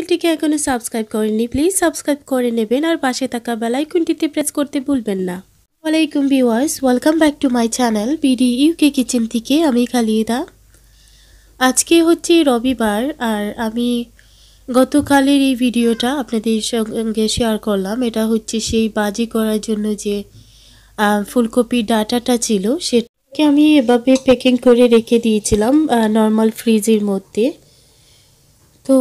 চ্যানেলটিকে এখনও সাবস্ক্রাইব করেননি প্লিজ সাবস্ক্রাইব করে নেবেন আর পাশে থাকা বেলাইকুনটিতে প্রেস করতে ভুলবেন না ওয়ালাইকুম viewers welcome back to my channel BD UK kitchen থেকে আমি খালিদা আজকে হচ্ছে রবিবার আর আমি গতকালের এই ভিডিওটা আপনাদের সঙ্গে শেয়ার করলাম এটা হচ্ছে সেই বাজি করার জন্য যে ফুলকপির ডাটাটা ছিল সেটাকে আমি এভাবে প্যাকিং করে রেখে দিয়েছিলাম নর্মাল ফ্রিজের মধ্যে তো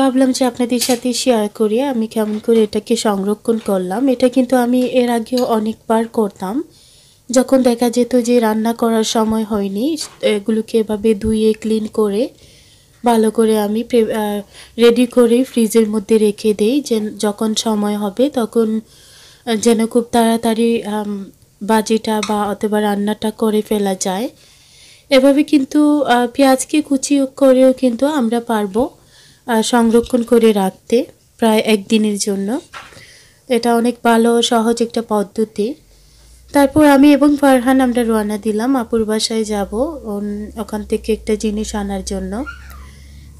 ভাবলাম যে আপনাদের সাথে শেয়ার করি আমি কেমন করে এটাকে সংরক্ষণ করলাম এটা কিন্তু আমি এর আগেও অনেকবার করতাম যখন দেখা যেত যে রান্না করার সময় হয়নি এগুলোকে এভাবে ধুয়ে ক্লিন করে ভালো করে আমি রেডি করে ফ্রিজের মধ্যে রেখে দেই যে যখন সময় হবে তখন যেন খুব তাড়াতাড়ি বাজিটা বা অথবা রান্নাটা করে ফেলা যায় এভাবে কিন্তু পেঁয়াজকে কুচি করেও কিন্তু আমরা পারবো সংরক্ষণ করে রাখতে প্রায় একদিনের জন্য এটা অনেক ভালো সহজ একটা পদ্ধতি তারপর আমি এবং ফারহান আমরা রওনা দিলাম আপুর বাসায় যাব ওখান থেকে একটা জিনিস আনার জন্য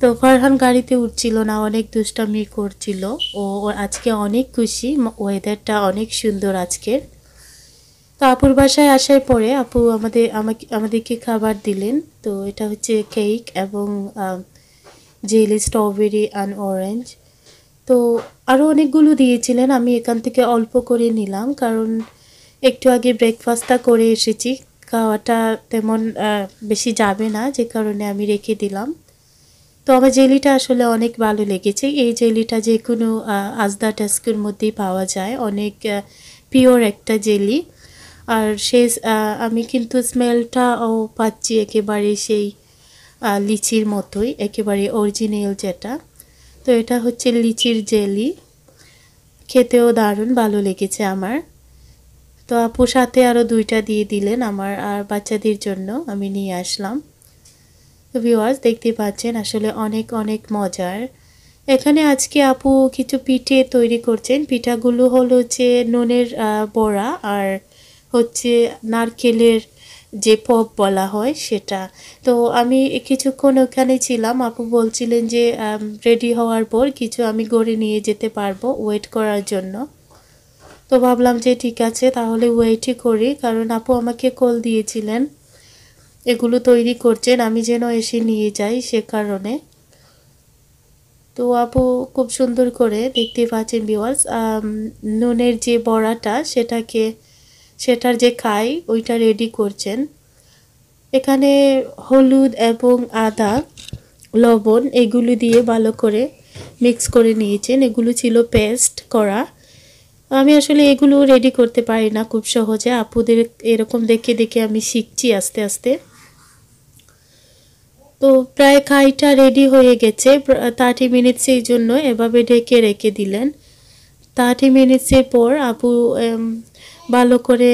তো ফারহান গাড়িতে উঠছিল না অনেক দুষ্টামি করছিল ও আজকে অনেক খুশি ওয়েদারটা অনেক সুন্দর আজকের তো আপুর বাসায় আসার পরে আপু আমাদের আমাকে আমাদেরকে খাবার দিলেন তো এটা হচ্ছে কেক এবং জেলি স্ট্রবেরি অ্যান্ড অরেঞ্জ তো আরও অনেকগুলো দিয়েছিলেন আমি এখান থেকে অল্প করে নিলাম কারণ একটু আগে ব্রেকফাস্টটা করে এসেছি খাওয়াটা তেমন বেশি যাবে না যে কারণে আমি রেখে দিলাম তো আমার জেলিটা আসলে অনেক ভালো লেগেছে এই জেলিটা যে কোনো আজদা টাস্কের মধ্যেই পাওয়া যায় অনেক পিওর একটা জেলি আর সে আমি কিন্তু স্মেলটাও পাচ্ছি একেবারে সেই লিচির মতোই একেবারে অরিজিনাল যেটা তো এটা হচ্ছে লিচির জেলি খেতেও দারুণ ভালো লেগেছে আমার তো আপু সাথে আরও দুইটা দিয়ে দিলেন আমার আর বাচ্চাদের জন্য আমি নিয়ে আসলাম তো ভিওয়ার্স দেখতে পাচ্ছেন আসলে অনেক অনেক মজার এখানে আজকে আপু কিছু পিঠে তৈরি করছেন পিঠাগুলো হলো যে নুনের বড়া আর হচ্ছে নারকেলের যে পপ বলা হয় সেটা তো আমি কিছুক্ষণ ওখানে ছিলাম আপু বলছিলেন যে রেডি হওয়ার পর কিছু আমি গড়ে নিয়ে যেতে পারবো ওয়েট করার জন্য তো ভাবলাম যে ঠিক আছে তাহলে ওয়েটই করি কারণ আপু আমাকে কল দিয়েছিলেন এগুলো তৈরি করছেন আমি যেন এসে নিয়ে যাই সে কারণে তো আপু খুব সুন্দর করে দেখতে পাচ্ছেন বিওয়ার্স নুনের যে বড়াটা সেটাকে সেটার যে খাই ওইটা রেডি করছেন এখানে হলুদ এবং আদা লবণ এগুলো দিয়ে ভালো করে মিক্স করে নিয়েছেন এগুলো ছিল পেস্ট করা আমি আসলে এগুলো রেডি করতে পারি না খুব সহজে আপুদের এরকম দেখে দেখে আমি শিখছি আস্তে আস্তে তো প্রায় খাইটা রেডি হয়ে গেছে থার্টি মিনিটসের জন্য এভাবে ঢেকে রেখে দিলেন থার্টি মিনিটসের পর আপু ভালো করে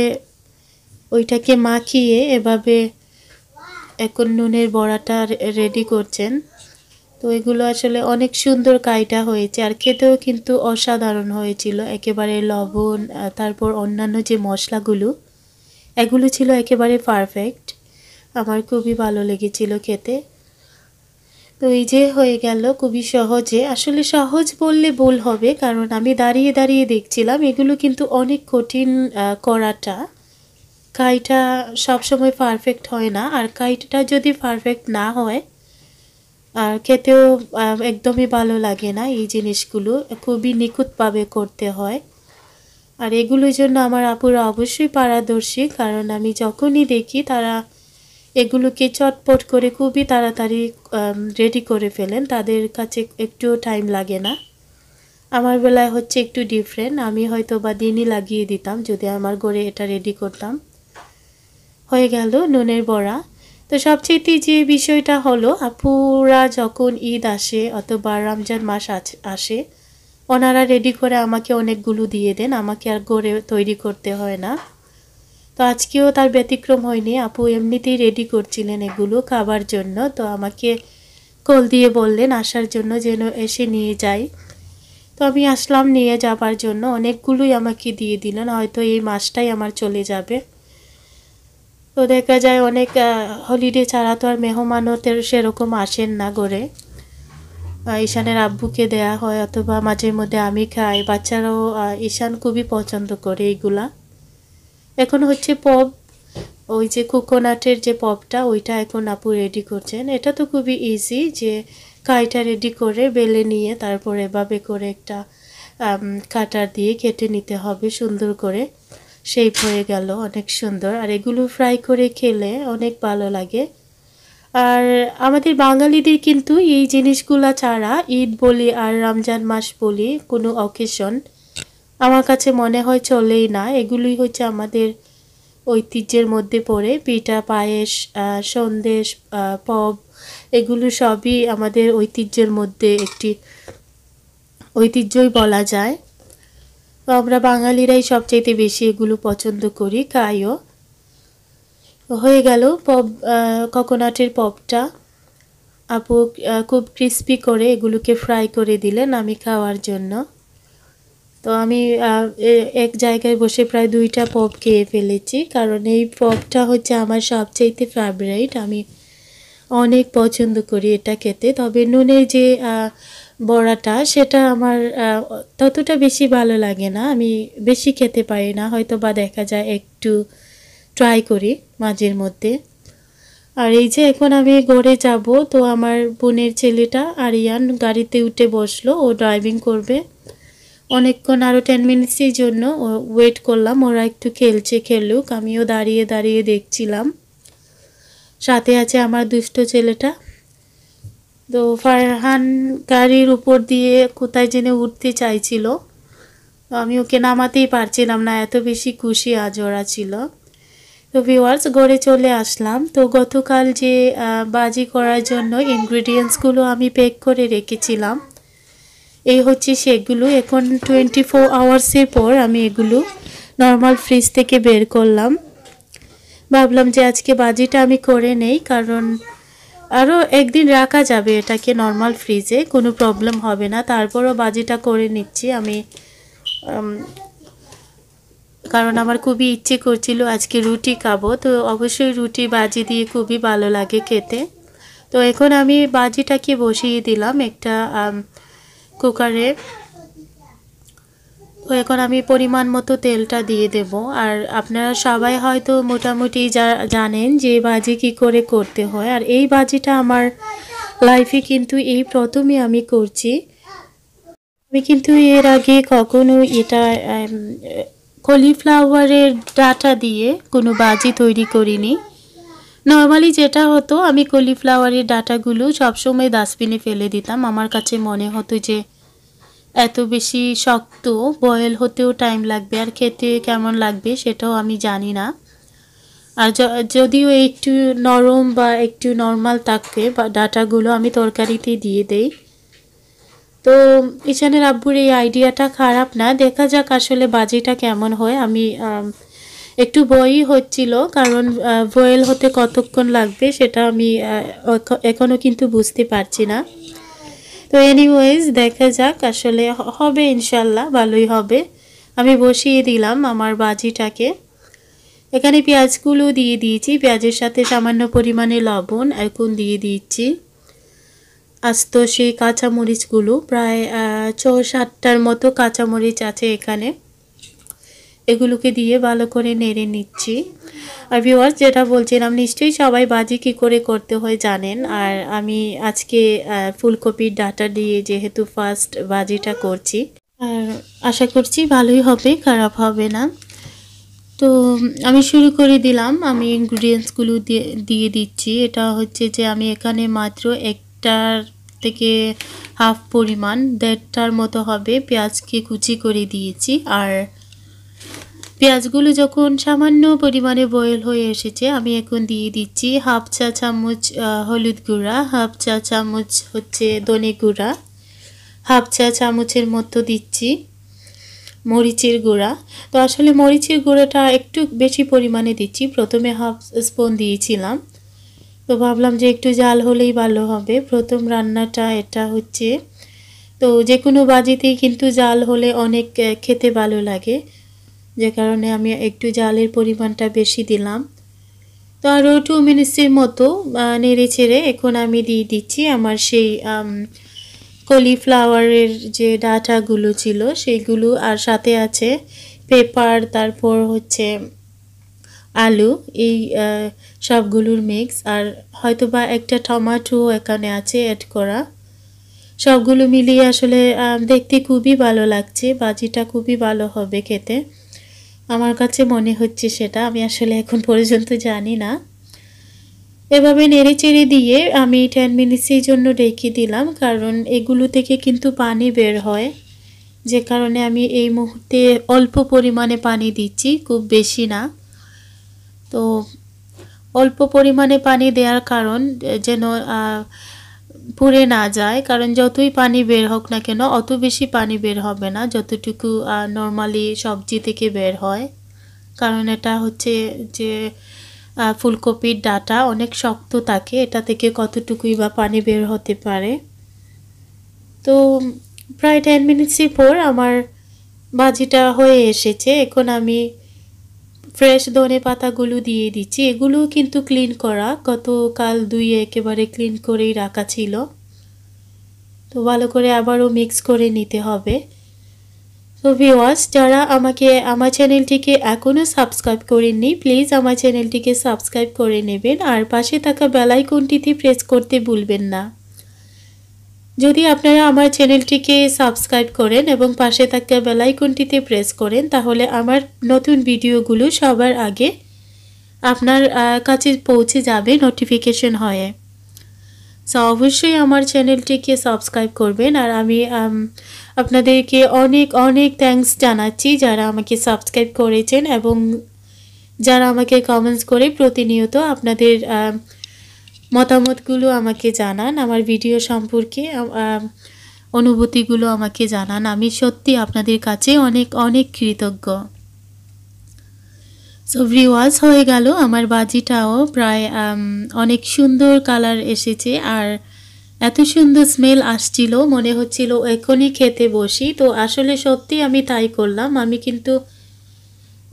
ওইটাকে মাখিয়ে এভাবে এখন নুনের বড়াটা রেডি করছেন তো এগুলো আসলে অনেক সুন্দর কাইটা হয়েছে আর খেতেও কিন্তু অসাধারণ হয়েছিল একেবারে লবণ তারপর অন্যান্য যে মশলাগুলো এগুলো ছিল একেবারে পারফেক্ট আমার খুবই ভালো লেগেছিল খেতে তো এই যে হয়ে গেল খুবই সহজে আসলে সহজ বললে ভুল হবে কারণ আমি দাঁড়িয়ে দাঁড়িয়ে দেখছিলাম এগুলো কিন্তু অনেক কঠিন করাটা কাইটা সবসময় পারফেক্ট হয় না আর কাইটা যদি পারফেক্ট না হয় আর খেতেও একদমই ভালো লাগে না এই জিনিসগুলো খুবই নিখুঁতভাবে করতে হয় আর এগুলোর জন্য আমার আপুরা অবশ্যই পারদর্শী কারণ আমি যখনই দেখি তারা এগুলোকে চটপট করে খুবই তাড়াতাড়ি রেডি করে ফেলেন তাদের কাছে একটু টাইম লাগে না আমার বেলায় হচ্ছে একটু ডিফারেন্ট আমি হয়তো বা দিনই লাগিয়ে দিতাম যদি আমার ঘরে এটা রেডি করতাম হয়ে গেল নুনের বড়া তো সবচেয়ে যে বিষয়টা হলো আপুরা যখন ঈদ আসে অথবা রমজান মাস আসে ওনারা রেডি করে আমাকে অনেকগুলো দিয়ে দেন আমাকে আর গড়ে তৈরি করতে হয় না তো আজকেও তার ব্যতিক্রম হয়নি আপু এমনিতেই রেডি করছিলেন এগুলো খাবার জন্য তো আমাকে কল দিয়ে বললেন আসার জন্য যেন এসে নিয়ে যাই তো আমি আসলাম নিয়ে যাবার জন্য অনেকগুলোই আমাকে দিয়ে দিলেন হয়তো এই মাসটাই আমার চলে যাবে তো দেখা যায় অনেক হলিডে ছাড়া তো আর মেহমানতের সেরকম আসেন না গড়ে ঈশানের আব্বুকে দেয়া হয় অথবা মাঝে মধ্যে আমি খাই বাচ্চারাও ঈশান খুবই পছন্দ করে এইগুলা এখন হচ্ছে পপ ওই যে কোকোনাটের যে পপটা ওইটা এখন আপু রেডি করছেন এটা তো খুবই ইজি যে কাইটা রেডি করে বেলে নিয়ে তারপর এভাবে করে একটা কাটার দিয়ে কেটে নিতে হবে সুন্দর করে সেই হয়ে গেল অনেক সুন্দর আর এগুলো ফ্রাই করে খেলে অনেক ভালো লাগে আর আমাদের বাঙালিদের কিন্তু এই জিনিসগুলা ছাড়া ঈদ বলি আর রমজান মাস বলি কোনো অকেশন আমার কাছে মনে হয় চলেই না এগুলোই হচ্ছে আমাদের ঐতিহ্যের মধ্যে পড়ে পিঠা পায়েস সন্দেশ পব এগুলো সবই আমাদের ঐতিহ্যের মধ্যে একটি ঐতিহ্যই বলা যায় তো আমরা বাঙালিরাই সবচাইতে বেশি এগুলো পছন্দ করি খাইও হয়ে গেল পপ কোকোনাটের পপটা আপু খুব ক্রিস্পি করে এগুলোকে ফ্রাই করে দিলেন আমি খাওয়ার জন্য তো আমি এক জায়গায় বসে প্রায় দুইটা পপ খেয়ে ফেলেছি কারণ এই পপটা হচ্ছে আমার সবচাইতে ফেভারিট আমি অনেক পছন্দ করি এটা খেতে তবে নুনের যে বড়াটা সেটা আমার ততটা বেশি ভালো লাগে না আমি বেশি খেতে পারি না হয়তো বা দেখা যায় একটু ট্রাই করি মাঝের মধ্যে আর এই যে এখন আমি গড়ে যাব তো আমার বোনের ছেলেটা আরিয়ান গাড়িতে উঠে বসলো ও ড্রাইভিং করবে অনেকক্ষণ আরও টেন মিনিটসের জন্য ওয়েট করলাম ওরা একটু খেলছে খেলুক আমিও দাঁড়িয়ে দাঁড়িয়ে দেখছিলাম সাথে আছে আমার দুষ্ট ছেলেটা তো ফারহান গাড়ির উপর দিয়ে কোথায় জেনে উঠতে চাইছিল তো আমি ওকে নামাতেই পারছিলাম না এত বেশি খুশি আজ ওরা ছিল তো ভিওয়ার্স গড়ে চলে আসলাম তো গতকাল যে বাজি করার জন্য ইনগ্রিডিয়েন্টসগুলো আমি প্যাক করে রেখেছিলাম এই হচ্ছে সেগুলো এখন টোয়েন্টি ফোর আওয়ার্সের পর আমি এগুলো নর্মাল ফ্রিজ থেকে বের করলাম ভাবলাম যে আজকে বাজিটা আমি করে নেই কারণ আরও একদিন রাখা যাবে এটাকে নর্মাল ফ্রিজে কোনো প্রবলেম হবে না তারপরও বাজিটা করে নিচ্ছি আমি কারণ আমার খুবই ইচ্ছে করছিল আজকে রুটি খাবো তো অবশ্যই রুটি বাজি দিয়ে খুবই ভালো লাগে খেতে তো এখন আমি বাজিটাকে বসিয়ে দিলাম একটা কুকারে তো এখন আমি পরিমাণ মতো তেলটা দিয়ে দেব আর আপনারা সবাই হয়তো মোটামুটি জানেন যে ভাজি কি করে করতে হয় আর এই ভাজিটা আমার লাইফে কিন্তু এই প্রথমে আমি করছি আমি কিন্তু এর আগে কখনো এটা কলিফ্লাওয়ারের ডাটা দিয়ে কোনো বাজি তৈরি করিনি নর্মালি যেটা হতো আমি কলিফ্লাওয়ারের ডাটাগুলো সবসময় ডাস্টবিনে ফেলে দিতাম আমার কাছে মনে হতো যে এত বেশি শক্ত বয়েল হতেও টাইম লাগবে আর খেতে কেমন লাগবে সেটাও আমি জানি না আর যদিও একটু নরম বা একটু নর্মাল থাকে বা ডাটাগুলো আমি তরকারিতে দিয়ে দেই তো ইশানের আব্বুর এই আইডিয়াটা খারাপ না দেখা যাক আসলে বাজিটা কেমন হয় আমি একটু ভয়ই হচ্ছিল কারণ বয়েল হতে কতক্ষণ লাগবে সেটা আমি এখনও কিন্তু বুঝতে পারছি না তো এনিওয়েজ দেখা যাক আসলে হবে ইনশাল্লাহ ভালোই হবে আমি বসিয়ে দিলাম আমার বাজিটাকে এখানে পেঁয়াজগুলো দিয়ে দিয়েছি পেঁয়াজের সাথে সামান্য পরিমাণে লবণ এখন দিয়ে দিচ্ছি আস্ত সেই কাঁচামরিচগুলো প্রায় ছ সাতটার মতো কাঁচামরিচ আছে এখানে এগুলোকে দিয়ে ভালো করে নেড়ে নিচ্ছি আর ভিওয়ার্স যেটা বলছিলাম নিশ্চয়ই সবাই বাজি কি করে করতে হয় জানেন আর আমি আজকে ফুলকপির ডাটা দিয়ে যেহেতু ফার্স্ট বাজিটা করছি আর আশা করছি ভালোই হবে খারাপ হবে না তো আমি শুরু করে দিলাম আমি ইনগ্রিডিয়েন্টসগুলো দিয়ে দিচ্ছি এটা হচ্ছে যে আমি এখানে মাত্র একটার থেকে হাফ পরিমাণ দেড়টার মতো হবে পেঁয়াজকে কুচি করে দিয়েছি আর পেঁয়াজগুলো যখন সামান্য পরিমাণে বয়েল হয়ে এসেছে আমি এখন দিয়ে দিচ্ছি হাফ চা চামচ হলুদ গুঁড়া হাফ চা চামচ হচ্ছে দনে গুঁড়া হাফ চা চামচের মতো দিচ্ছি মরিচের গুঁড়া তো আসলে মরিচের গুঁড়াটা একটু বেশি পরিমাণে দিচ্ছি প্রথমে হাফ স্পুন দিয়েছিলাম তো ভাবলাম যে একটু জাল হলেই ভালো হবে প্রথম রান্নাটা এটা হচ্ছে তো যে কোনো বাজিতেই কিন্তু জাল হলে অনেক খেতে ভালো লাগে যে কারণে আমি একটু জালের পরিমাণটা বেশি দিলাম তো আরও টু মিনিটসের মতো নেড়ে ছেড়ে এখন আমি দিয়ে দিচ্ছি আমার সেই কলিফ্লাওয়ারের যে ডাটাগুলো ছিল সেইগুলো আর সাথে আছে পেপার তারপর হচ্ছে আলু এই সবগুলোর মিক্স আর হয়তোবা একটা টমাটো এখানে আছে অ্যাড করা সবগুলো মিলিয়ে আসলে দেখতে খুবই ভালো লাগছে বাজিটা খুবই ভালো হবে খেতে আমার কাছে মনে হচ্ছে সেটা আমি আসলে এখন পর্যন্ত জানি না এভাবে নেড়েচেড়ে দিয়ে আমি টেন মিনিটসের জন্য রেখে দিলাম কারণ এগুলো থেকে কিন্তু পানি বের হয় যে কারণে আমি এই মুহূর্তে অল্প পরিমাণে পানি দিচ্ছি খুব বেশি না তো অল্প পরিমাণে পানি দেওয়ার কারণ যেন পুড়ে না যায় কারণ যতই পানি বের হোক না কেন অত বেশি পানি বের হবে না যতটুকু নর্মালি সবজি থেকে বের হয় কারণ এটা হচ্ছে যে ফুলকপির ডাটা অনেক শক্ত থাকে এটা থেকে কতটুকুই বা পানি বের হতে পারে তো প্রায় টেন মিনিটসই পর আমার ভাজিটা হয়ে এসেছে এখন আমি ফ্রেশ ধনে পাতাগুলো দিয়ে দিচ্ছি এগুলো কিন্তু ক্লিন করা গতকাল দুই একেবারে ক্লিন করেই রাখা ছিল তো ভালো করে আবারও মিক্স করে নিতে হবে তো ভিওয়ার্স যারা আমাকে আমার চ্যানেলটিকে এখনও সাবস্ক্রাইব করেননি প্লিজ আমার চ্যানেলটিকে সাবস্ক্রাইব করে নেবেন আর পাশে থাকা বেলাইকনটিতে প্রেস করতে ভুলবেন না যদি আপনারা আমার চ্যানেলটিকে সাবস্ক্রাইব করেন এবং পাশে থাকা বেলাইকনটিতে প্রেস করেন তাহলে আমার নতুন ভিডিওগুলো সবার আগে আপনার কাছে পৌঁছে যাবে নোটিফিকেশন হয়ে সো অবশ্যই আমার চ্যানেলটিকে সাবস্ক্রাইব করবেন আর আমি আপনাদেরকে অনেক অনেক থ্যাংকস জানাচ্ছি যারা আমাকে সাবস্ক্রাইব করেছেন এবং যারা আমাকে কমেন্টস করে প্রতিনিয়ত আপনাদের মতামতগুলো আমাকে জানান আমার ভিডিও সম্পর্কে অনুভূতিগুলো আমাকে জানান আমি সত্যি আপনাদের কাছে অনেক অনেক কৃতজ্ঞ সো ভিওয়াজ হয়ে গেল আমার বাজিটাও প্রায় অনেক সুন্দর কালার এসেছে আর এত সুন্দর স্মেল আসছিল মনে হচ্ছিল এখনই খেতে বসি তো আসলে সত্যি আমি তাই করলাম আমি কিন্তু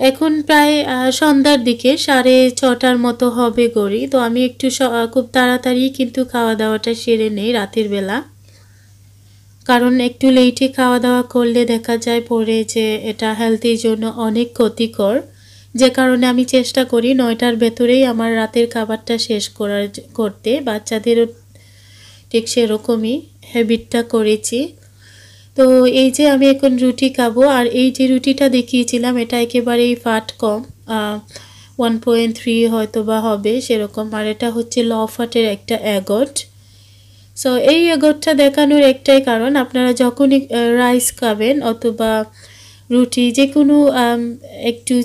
এখন প্রায় সন্ধ্যার দিকে সাড়ে ছটার মতো হবে গড়ি তো আমি একটু খুব তাড়াতাড়ি কিন্তু খাওয়া দাওয়াটা সেরে নেই রাতের বেলা কারণ একটু লেটে খাওয়া দাওয়া করলে দেখা যায় পরে যে এটা হেলথের জন্য অনেক ক্ষতিকর যে কারণে আমি চেষ্টা করি নয়টার ভেতরেই আমার রাতের খাবারটা শেষ করার করতে বাচ্চাদেরও ঠিক সেরকমই হ্যাবিটটা করেছি তো এই যে আমি এখন রুটি খাবো আর এই যে রুটিটা দেখিয়েছিলাম এটা একেবারেই ফাট কম ওয়ান পয়েন্ট থ্রি হয়তো বা হবে সেরকম আর এটা হচ্ছে লফাটের একটা অ্যাগট সো এই অ্যাগটটা দেখানোর একটাই কারণ আপনারা যখনই রাইস খাবেন অথবা রুটি যে কোনো একটু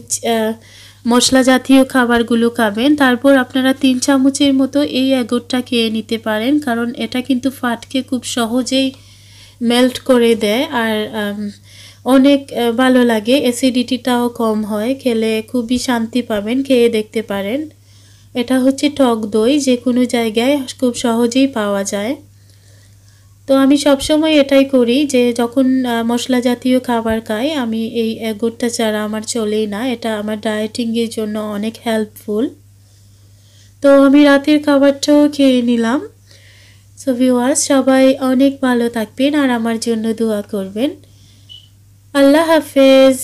মশলা জাতীয় খাবারগুলো খাবেন তারপর আপনারা তিন চামচের মতো এই অ্যাগটটা খেয়ে নিতে পারেন কারণ এটা কিন্তু ফাটকে খুব সহজেই মেল্ট করে দেয় আর অনেক ভালো লাগে অ্যাসিডিটিটাও কম হয় খেলে খুবই শান্তি পাবেন খেয়ে দেখতে পারেন এটা হচ্ছে টক দই যে কোনো জায়গায় খুব সহজেই পাওয়া যায় তো আমি সবসময় এটাই করি যে যখন মশলা জাতীয় খাবার খাই আমি এই এগোরটা ছাড়া আমার চলেই না এটা আমার ডায়েটিংয়ের জন্য অনেক হেল্পফুল তো আমি রাতের খাবারটাও খেয়ে নিলাম সো ভিউয়ার্স সবাই অনেক ভালো থাকবেন আর আমার জন্য দোয়া করবেন আল্লাহ হাফেজ